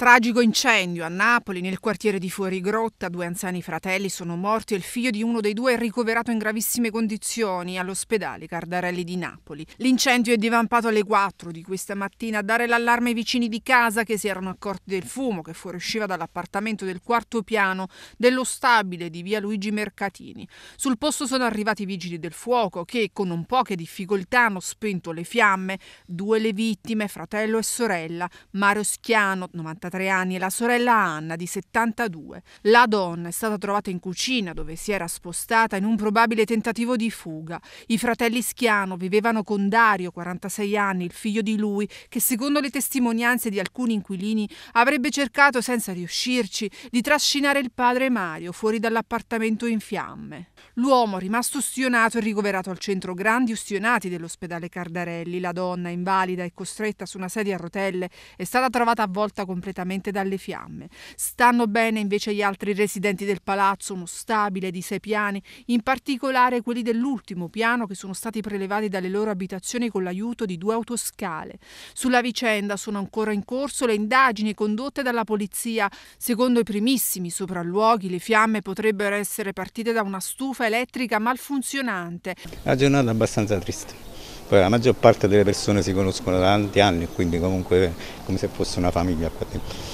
Tragico incendio a Napoli, nel quartiere di Fuorigrotta, due anziani fratelli sono morti e il figlio di uno dei due è ricoverato in gravissime condizioni all'ospedale Cardarelli di Napoli. L'incendio è divampato alle 4 di questa mattina a dare l'allarme ai vicini di casa che si erano accorti del fumo che fuoriusciva dall'appartamento del quarto piano dello stabile di via Luigi Mercatini. Sul posto sono arrivati i vigili del fuoco che con non poche difficoltà hanno spento le fiamme, due le vittime, fratello e sorella, Mario Schiano, 93 73 anni e la sorella Anna di 72. La donna è stata trovata in cucina dove si era spostata in un probabile tentativo di fuga. I fratelli Schiano vivevano con Dario, 46 anni, il figlio di lui, che secondo le testimonianze di alcuni inquilini avrebbe cercato, senza riuscirci, di trascinare il padre Mario fuori dall'appartamento in fiamme. L'uomo, rimasto ustionato, e ricoverato al centro Grandi Ustionati dell'ospedale Cardarelli. La donna, invalida e costretta su una sedia a rotelle, è stata trovata avvolta completamente completamente dalle fiamme. Stanno bene invece gli altri residenti del palazzo, uno stabile di sei piani, in particolare quelli dell'ultimo piano che sono stati prelevati dalle loro abitazioni con l'aiuto di due autoscale. Sulla vicenda sono ancora in corso le indagini condotte dalla polizia. Secondo i primissimi sopralluoghi, le fiamme potrebbero essere partite da una stufa elettrica malfunzionante. La giornata è abbastanza triste poi la maggior parte delle persone si conoscono da tanti anni, quindi comunque come se fosse una famiglia.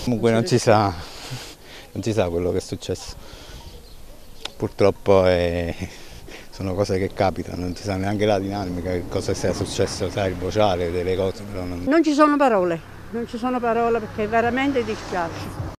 Comunque non si sa, non si sa quello che è successo. Purtroppo è, eh, sono cose che capitano, non si sa neanche la dinamica, cosa sia successo, sai, il vociale, delle cose. Non... non ci sono parole, non ci sono parole perché veramente dispiace.